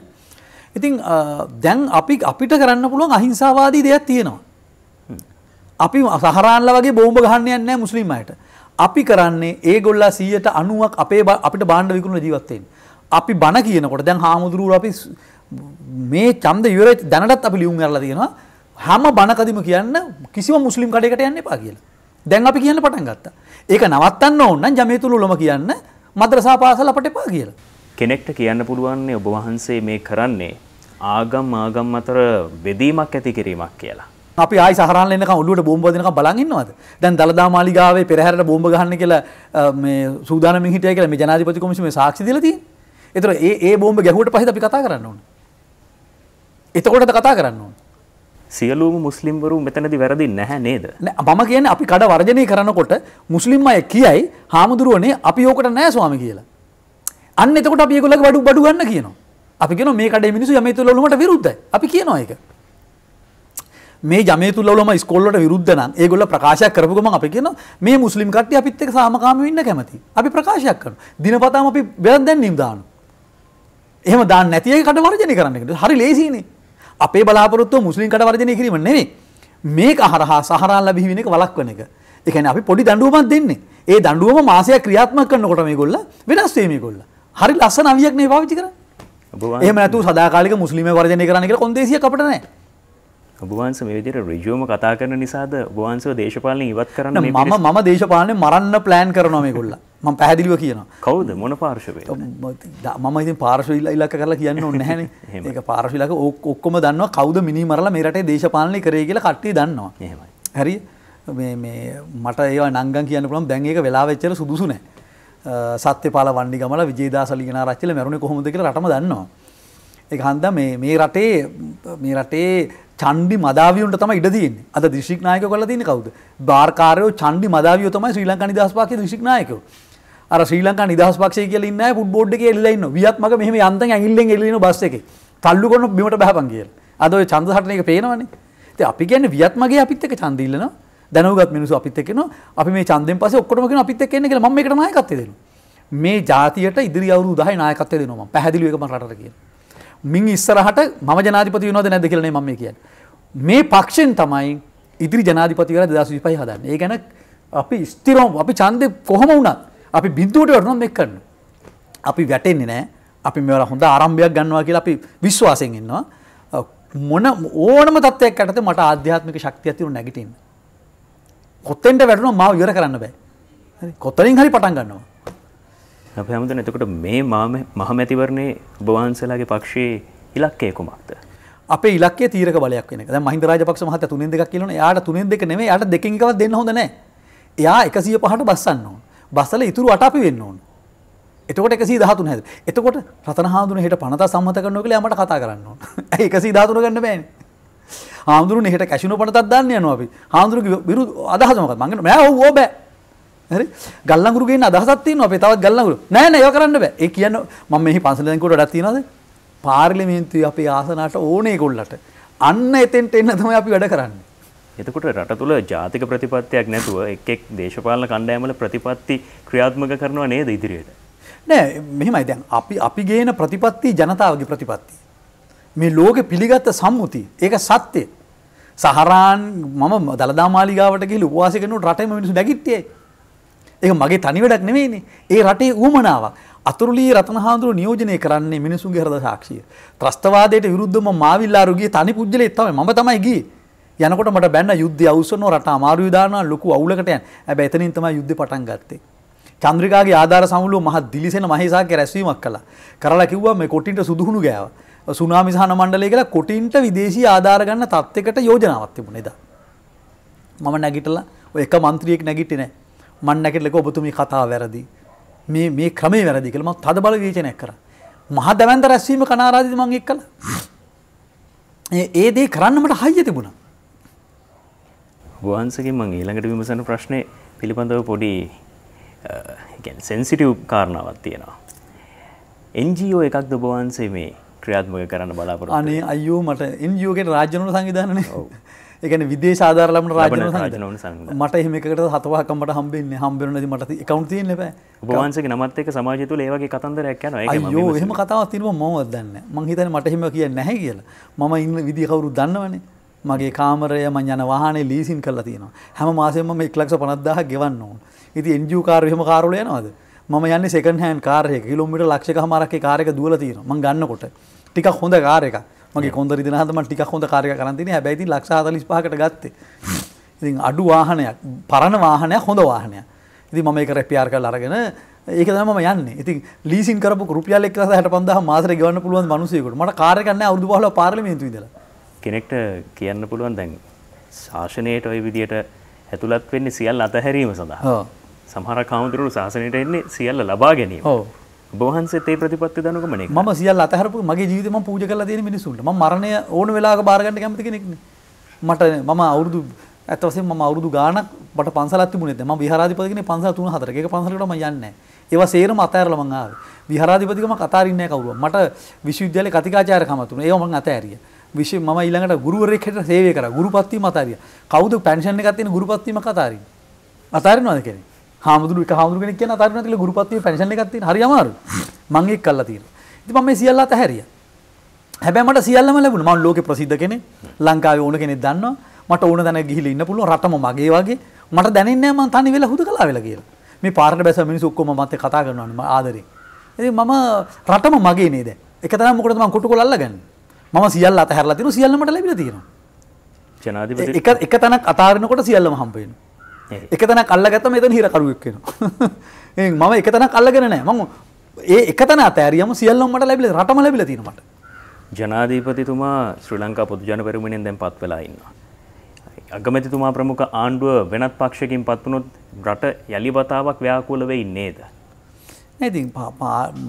ඉතින් දැන් අපි අපිට කරන්න පුළුවන් අහිංසාවාදී දෙයක් තියෙනවා. අපි සහරාන්ල වගේ බෝම්බ ගහන්න යන්නේ නැහැ මුස්ලිම් අයට. අපි කරන්නේ ඒගොල්ලෝ 100ට 90ක් අපේ අපිට බාණ්ඩ විකුණන ජීවත් වෙන්නේ. අපි බණ කියනකොට දැන් හාමුදුරුවෝ අපි මේ ඡන්ද ඉවර දැනටත් අපි ලියුම් කරලා තියෙනවා හැම බණකදීම කියන්න කිසිම මුස්ලිම් කඩේකට යන්න එපා කියලා. දැන් අපි කියන්න පටන් ගත්තා. ඒක නවත්තන්න ඕන නම් ජමීතුල් උලම කියන්න මද්‍රසා පාසල අපට එපා කියලා. කෙනෙක්ට කියන්න පුළුවන්නේ ඔබ වහන්සේ මේ කරන්නේ ආගම් ආගම් අතර බෙදීමක් ඇති කිරීමක් කියලා. අපි ආයි සහරන් එන්නකම් ඔළුවට බෝම්බ දෙනකම් බලන් ඉන්නවද? දැන් දලදා මාලිගාවේ පෙරහැරට බෝම්බ ගහන්න කියලා මේ සූදානමින් හිටියයි කියලා මේ ජනාධිපති කොමිසමේ සාක්ෂි දීලා තියෙනවා. එතර ඒ ඒ බෝම ගැහුවට පහිත අපි කතා කරන්න ඕන එතකොටද කතා කරන්න ඕන සියලූම මුස්ලිම්වරු මෙතනදි වැරදි නැහැ නේද මම කියන අපි කඩ වර්ජනය කරනකොට මුස්ලිම් අය කියයි හාමුදුරුවනේ අපි ඕකට නෑ ස්වාමි කියලා අන්න එතකොට අපි ඒගොල්ලගේ වඩු බඩු ගන්න කියනවා අපි කියන මේ කඩේ මිනිස්සු යමේතුල් ඔලුමට විරුද්ධයි අපි කියනවා ඒක මේ යමේතුල් ඔලුම ඉස්කෝල්වලට විරුද්ධ නම් ඒගොල්ල ප්‍රකාශයක් කරපු ගමන් අපි කියනවා මේ මුස්ලිම් කට්ටිය අපිත් එක්ක සාමකාමීව ඉන්න කැමති අපි ප්‍රකාශයක් කරනවා දිනපතාම අපි වෙනත් දැන් නිම් දානවා එහෙම දාන්න නැති එක කඩවර්ජනය කරන්න එක. හරි ලේසියිනේ. අපේ බලාපොරොත්තුව මුස්ලිම් කඩවර්ජනය කිරීම නෙමෙයි. මේක හරහා සහරා ලැබි වෙන එක වළක්වන එක. ඒ කියන්නේ අපි පොඩි දඬුවමක් දෙන්නේ. ඒ දඬුවම මාසයක් ක්‍රියාත්මක කරනකොට මේගොල්ල වෙනස් වෙයි මේගොල්ල. හරි ලස්සන අවියක් නේ පාවිච්චි කරන්නේ. එහෙම නැතුව සදාකාලික මුස්ලිම් වර්ජනය කරන්න කියලා කොන්දේසියක් අපිට නැහැ. ඔබවන්ස මේ විදිහට ඍජුවම කතා කරන නිසාද ඔබවන්සව දේශපාලන ඉවත් කරන්න මේ මම මම දේශපාලනේ මරන්න ප්ලෑන් කරනවා මේගොල්ලෝ ම පැහදිලිව කියන කවද මොන පාර්ශවය මම ඉතින් පාර්ශවිල්ල ඉලක කරලා කියන්න ඔන්නහැන ඒ පාර්ශිලක ඔක්කොම දන්න කවද මිනි මරලා මේරට දේශපාලනය කරේ කියල කට්ටි දන්නවා හැරි මට ඒ නංගන් කියන පුළම් දැන්ඒක වෙලා වෙච්චර සුදුසුනෑ සත්‍ය පාල වන්ඩි ගමල විජේදාසලිගෙන රච්චල මැරුණ කොහොම දෙක රටම දන්නවා ඒ හන්ද මේ රටේ මේ රටේ චන්ඩි මදාවියන්ට තම ඉඩදීන් අද දිශික්නායක කල තින කවුද භාර්කාරයෝ චන්ඩි මදාවිය තමයි ශ්‍රී ලංකනි දස්පාක දිශික්නායකෝ අර ශ්‍රී ලංකා නිදහස් පක්ෂය කියලා ඉන්න අය ෆුට් බෝඩ් එකේ එල්ලලා ඉන්නවා. වියත් මග මෙහෙම යන්තම් ඇඟිල්ලෙන් එල්ලන බස් එකේ. තල්ලු කරන බිමට බහපන් කියලා. අද ඔය ඡන්ද හටන එක පේනවනේ. ඉතින් අපි කියන්නේ වියත් මගේ අපිත් එක්ක ඡන්ද ඉල්ලනවා. දැනුගත් මිනිස්සු අපිත් එක්ක එනවා. අපි මේ ඡන්දෙන් පස්සේ ඔක්කොම කියන අපිත් එක්ක එන්න කියලා මම මේකට නායකත්වය දෙනවා. මේ ජාතියට ඉදිරි අවුරුදු 10 නායකත්වය දෙනවා මම. පැහැදිලිව ඒක මම රටට කියනවා. මින් ඉස්සරහට මම ජනාධිපති වෙනවද නැද්ද කියලා මම කියන්නේ. මේ පක්ෂෙන් තමයි ඉදිරි ජනාධිපතිවරයා 2025 හදන්නේ. ඒ ගැන අපි ස්ථිරව අපි ඡන්දේ කොහම වුණත් අපි බින්දුවට වැටුණොත් මේක කරනවා. අපි වැටෙන්නේ නැහැ. අපි මේවල හොඳ ආරම්භයක් ගන්නවා කියලා අපි විශ්වාසයෙන් ඉන්නවා. මොන ඕනම තත්ත්වයක් යටතේ මට ආධ්‍යාත්මික ශක්තියක් තියෙන නැගිටින්න. කොතෙන්ට වැටුණා මාව ඉවර කරන්න බෑ. හරි. කොතනින් හරි පටන් ගන්නවා. අපේ හැමදෙන එතකොට මේ මහමැතිවරණේ ඔබ වහන්සේලාගේ පක්ෂයේ ඉලක්කය කුමක්ද? අපේ ඉලක්කය තීරක බලයක් වෙන එක. දැන් මහින්ද රාජපක්ෂ මහත්තයා තුනෙන් දෙකක් කියනවනේ. එයාට තුනෙන් දෙක නෙමෙයි. එයාට දෙකෙන් එකවත් දෙන්න හොඳ නැහැ. එයා 105ට බස්සන්න ඕන. බසල ඉතුරු අට අපි වෙන්න ඕන. එතකොට 113 හැද. එතකොට රතන හාමුදුරනේ හෙට පනත සම්මත කරනවා කියලා යමට කතා කරන්න ඕන. ඇයි 113 ගන්න බෑනේ. හාමුදුරුවනේ හෙට කැෂිනෝ පනතක් දාන්න යනවා අපි. හාමුදුරුවගේ විරුද්ධ අදහස මොකක්ද? මං කියනවා මෑ ඔව් ඕ බෑ. හරි ගල්ලඟුරු ගේන අදහසක් තියෙනවා අපේ තවත් ගල්ලඟුරු නෑ නෑ ඒක කරන්න බෑ ඒ කියන්නේ මම මෙහි පන්සල දැන්කොට වැඩක් තියනවාද පාර්ලිමේන්තුවේ අපේ ආසනට ඕනේ ඒගොල්ලන්ට අන්න එතෙන්ට එන්න තමයි අපි වැඩ කරන්නේ එතකොට රට තුළ ජාතික ප්‍රතිපත්තියක් නැතුව එක් එක් දේශපාලන කණ්ඩෑමල ප්‍රතිපත්ති ක්‍රියාත්මක කරනවා නේද ඉදිරියට. නෑ මෙහෙමයි දැන් අපි අපි ගේන ප්‍රතිපත්ති ජනතාවගේ ප්‍රතිපත්ති. මේ ලෝකෙ පිළිගත්ත සම්මුති ඒක සත්‍යය. සහරාන් මම දළදා මාලිගාවට ගිහින් උපවාසය කරනකොට රටේ මිනිස්සු නැගිට්ටියයි. ඒක මගේ තනි වැඩක් නෙමෙයිනේ. ඒ රටේ ඌමනාවක්. අතුරුලී රතනහාඳුරු නියෝජනය කරන්නේ මිනිසුන්ගේ හෘද සාක්ෂිය. ත්‍රස්තවාදයට විරුද්ධව මාවිල්ලාරු ගියේ තනි පුජ්‍යලේ තමයි මම තමයි ගියේ. යනකොට මට බැන්න යුද්ධ අවසන රට අමාරු විධානා ලොකු අවුලකට යන ඇබ එතනින් තම යුද්ධ පටන් ගත්තේ. චන්ද්‍රිකාගේ ආධාර සමුළුව මහ දිලිසෙන මහේසාගේ රැස්වීමක් කළා කරලා කිව්වා මේ කොටින්ට සුදුහුණු ගෑව සුනාමිසාන මණ්ඩලය කියලා කොටින්ට විදේශී ආධාර ගන්න තත්ත්වයකට යෝජනාවක් තිබුණේ එදා. මම නැගිටලා ඔය එක මන්ත්‍රියෙක් නැගිටිනේ මන් නැගිටලක ඔබතුමී කතාව වැරදි. මේ මේ ක්‍රමේ වැරදි කියලා මම තදබල විචනයක් කරා. මහා දවැන්ත රැස්වීම කනාරාදිද මම එක්කලා. ඒ දේ කරන්න මට හයිය තිබුණා. ගුවන්සගේ මං ඊළඟට විමසන ප්‍රශ්නය පිළිබඳව පොඩි සැන්සිටව් කාරණාවත් තියෙනවා. එන්ජෝ එකක් දොබවන්සේ මේ ක්‍රියාත්මක කරන්න බලාපොර අනේ අයෝ මට එන්ජෝගෙන් රාජ්‍යනු සංවිධානන එකන විදේ සාධාරලම රාජන රජනවන මට එහමකට හතවාකමට හම්බෙන්න හම්බෙරනද මට එකකවන්තිය ලබ බවන්සගේ නමත් එක සමාජතු ඒවගේ කතන්දරයක් යන අයෝ එහෙම කතාව තිනව මොවත් දන්න මංහිතන මටහෙම කිය නැහැ කියලා මම ඉන්න විදි කවරු දන්නවන්නේ මගේ කාමරය මං යන වාහනේ ලීසින් කරලා තියෙනවා. හැම මාසෙම මම 1,50,000ක් ගෙවන්න ඕන. ඉතින් NGO කාර් එහෙම කාර්වල යනවද? මම යන්නේ සෙකන්ඩ් හෑන්ඩ් කාර් එකක කිලෝමීටර් ලක්ෂයකමාරක් ඒ කාර් එක දුවලා තියෙනවා. මං ගන්නකොට ටිකක් හොඳ කාර් එකක්. මගේ කොන්ද රිදෙන හදම ටිකක් හොඳ කාර්යයක් කරන් තියෙන හැබැයි ඉතින් ලක්ෂ 45කට ගත්තේ. ඉතින් අඩු වාහනයක්, පරණ වාහනයක් හොඳ වාහනයක්. ඉතින් මම ඒක රිපෙයාර් කරලා අරගෙන ඒක තමයි මම යන්නේ. ඉතින් ලීසින් කරපු රුපියල් 165000 මාසෙට ගෙවන්න පුළුවන් මිනිසෙකුට මට කාර් එකක් නැහැ අවුරුදු 15 පාර්ලිමේන්තුවේ ඉඳලා. කෙනෙක්ට කියන්න පුළුවන් දැන් ශාසනයට ඔය විදියට ඇතුළත් වෙන්නේ සියල් අතහැරීම සඳහා සමහර කාමුදුරු ශාසනයට එන්නේ සියල්ල ලබා ගැනීම බහන්සේ ඒ ප්‍රතිපත්ති දනකමන ම සියල් අතහරපු මගේ ජීවිතම පූජ කල තියෙන මිනිසුන්ට මරණය ඕන වෙලා බාරගන්න කැමති කෙනෙක්න මට මම අවුරුදු ඇතවසේ ම අවුදු ගානක් පට පන්සලත් මුණේ ම විහාධිපතින පන්සල තුන හතරක පන්සලටම යන්න ඒව සේරම අතඇරල මංආාව විහාධිපතිකම කතාරන්න කවරුව මට විශවිද්‍යල කතිකාචාරකමතුන ඒම අතඇරිය විශ් ම ඊළඟට ගුරුවරෙක්ට සේවය කර ගුරුපත්වීම අතාරිය කවුද පැන්ෂණ එකත් තියෙන ගුරුපත්වීම අතාරින් අතාරිනවද කෙනෙක් හාමුදුරු එක හාමුදුරු කෙනෙක් කියන අතාරිනවා කියලා ගුරුපත්වීම පැන්ෂණ එකක් තියෙන හරි අමාරු මං ඒක කළා තියෙනවා ඉතින් මම මේ සියල්ල අතහැරියා හැබැයි මට සියල්ලම ලැබුණා මම ලෝකේ ප්‍රසිද්ධ කෙනෙක් ලංකාවේ ඕන කෙනෙක් දන්නවා මට ඕන දැන ගිහිල්ලා ඉන්න පුළුවන් රටම මගේ වගේ මට දැනෙන්නේ නැහැ මං තනි වෙලා හුදකලා වෙලා කියලා මේ පාරට බැස මිනිස්සු ඔක්කොම මත් එක්ක කතා කරනවා නේ ආදරෙන් ඉතින් මම රටම මගේ නේද එක තැනම මොකටද මං කුටුකොල අල්ලගන්නේ මම සියල් අතහැරලා තියෙන සියල්ලමට ලැබිලා තියෙනවා. ජනාධිපති එක එක තැනක් අතාරිනකොට සියල්ලම හම්බ වෙනවා. එක තැනක් අල්ලගත්තම එතන හිරකරුවෙක් වෙනවා. එහෙන් මම එක තැනක් අල්ලගෙන නැහැ. මම ඒ එක තැන අතහැරියම සියල්ලම මට ලැබිලා රටම ලැබිලා තියෙනවා මට. ජනාධීපතිතුමා ශ්‍රී ලංකා පොදු ජන පෙරමුණෙන් දැන් පත් වෙලා ඉන්නවා. අගමැතිතුමා ප්‍රමුඛ ආණ්ඩුව වෙනත් පක්ෂකින් පත්වනොත් රට යළි වතාවක් ව්‍යාකූල වෙයි නේද? ඉතින්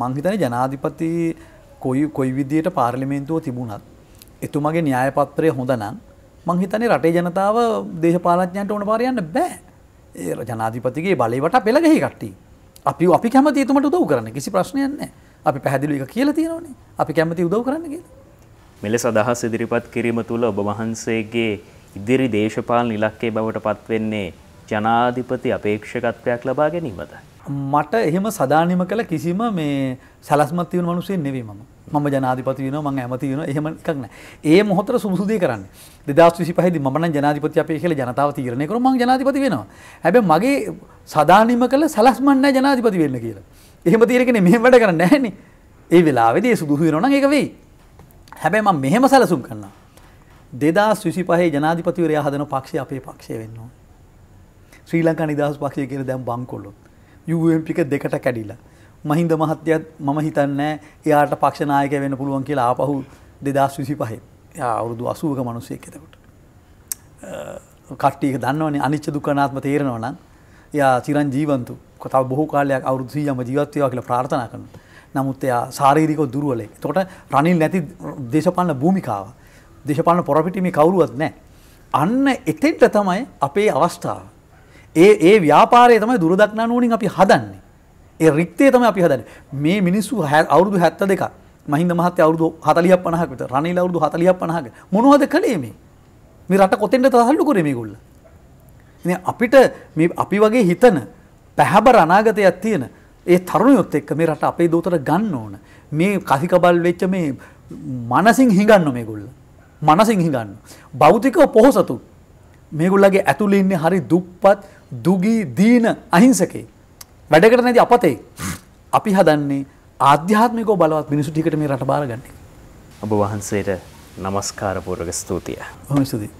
මංහිතන ජනාධිපති කොයි කොයි විදියට පාර්ලිමේන්තුව තිබුණත්. එතුමගේ න්‍යායපත්‍රය හොඳනම් මංහිතනේ රටේ ජනතාව දේශපාලඥන්ට ඕන පාරයන්න බෑ ඒ ජනාධිපතිගේ බලවට පෙළගෙහි කට්ටි. අපි අපි කැමති තුමට උදව කරන්න කිසි ප්‍රශ්නයන්න අපි පැහැදිලි එක කියල තියෙනවනේ අපි කැමති උදව කරන්න කිය. මෙලෙස අදහස් ඉදිරිපත් කිරීම තුළ ඔබ වහන්සේගේ ඉදිරි දේශපාලන ඉලක්කේ බවට පත්වෙන්නේ ජනාධිපති අපේක්ෂකත්වයක් ලබා ගැනීමද. මට එහෙම සදානම කළ කිසිම මේ සැලස්මත්තිවන මනුසේ නෙවේ ම ම ජනාධපති වන මං ඇමති වන එහෙම එකක්න ඒ මොහොතර සුසුදය කරන්න දෙදස් විසි පහද මන ජනාධපති අපේ කියල ජනතාව තීරණය කරම ජනාධපති වෙනවා හැබ මගේ සදානම කළ සැලස්මන්න ජනාධපති වෙන්න කියලා එහෙම තීරකෙන මෙහම වැඩ කරන්න හැන ඒ වෙලාවෙදේ සුදුහ වෙනන එක වෙයි හැබැයි ම මෙහෙම සැලසුම් කරන්න දෙදස් විසි පහේ ජනාධිපතිවරයා හදන පක්ෂය අපේ පක්ෂය වෙන්නවා ශ්‍රී ලංකා නිදහස් පක්ෂය කියෙන දැම් බංකොල්ලොත් යුවම්පික දෙකට කැඩිලා. මහින්ද මහත්‍යයත් මම හිතන්නෑ එයාට පක්ෂනායක වෙන පුළුවන් කියලා ආපහු දෙදස් විසි පහෙ අවුරුදු අසුවක මනුසයක් එතකොට. කට්ටික දන්නවන අනිච්ච දුකනාත්ම තේරෙනවනම් යා චිරන් ජීවන්තු කොතාව බොහෝ කාලයක් අවුරුදුසීයම ජීවත්වය කියලා ප්‍රාර්ථනා කරන. නමුත් එයා සාරීරිකෝ දුරුවලේ තොට රනිල් නැති දේශපාලන භූමිකාව. දේශපාලන පොරපිටිමි කවුරුවත් නෑ. අන්න එතෙන්ට තමයි අපේ අවස්ථාව. ඒ ඒ ව්‍යාපාරය තමයි දුරදක්නා නුවනින් අපි හදන්නේ. ඒ රික්තේ තමයි අපි හදන්නේ. මේ මිනිස්සු අවුරුදු 72ක් මහින්ද මහත්තයා අවුරුදු 40ක් 50ක් විතර රනිල් අවුරුදු 40ක් 50ක මොනවද කළේ මේ? මේ රට කොතෙන්ද තහල්ලු කරේ මේගොල්ලෝ? ඉතින් අපිට මේ අපි වගේ හිතන පැහැබර අනාගතයක් තියෙන ඒ තරුණයොත් එක්ක මේ රට අපේ දූතට ගන්න ඕන. මේ කසිකබල් වෙච්ච මේ මනසින් හිඟන්න මේගොල්ලෝ. මනසින් හිඟන්න. භෞතිකව පොහසතු. මේගොල්ලගේ ඇතුළේ ඉන්නේ හරි දුප්පත් දුගී දීන අහිංසකේ. වැඩකට නැති අපතේ. අපි හදන්නේ ආධ්‍යාත්මිකෝ බලවත් මිනිසු ටිකට මේ රට බාරගන්නේ. ඔබ වහන්සේට නමස්කාරපුරක ස්තුතිය. හොම ස්තුතියි.